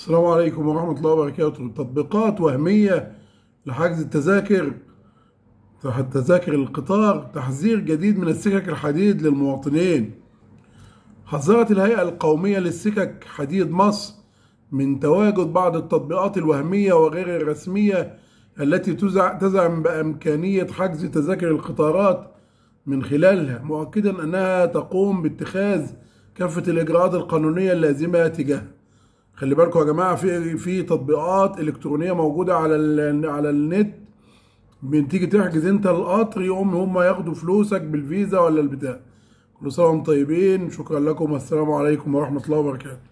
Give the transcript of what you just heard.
السلام عليكم ورحمة الله وبركاته تطبيقات وهمية لحجز التذاكر تحت تذاكر القطار تحذير جديد من السكك الحديد للمواطنين حذرت الهيئة القومية للسكك حديد مصر من تواجد بعض التطبيقات الوهمية وغير الرسمية التي تزعم بإمكانية حجز تذاكر القطارات من خلالها مؤكدا أنها تقوم باتخاذ كافة الإجراءات القانونية اللازمة تجاهها خلي بالكم يا جماعه في في تطبيقات الكترونيه موجوده على على النت بتيجي تحجز انت القطر يقوم هم ياخدوا فلوسك بالفيزا ولا البتاع كل سنه وانتم طيبين شكرا لكم والسلام عليكم ورحمه الله وبركاته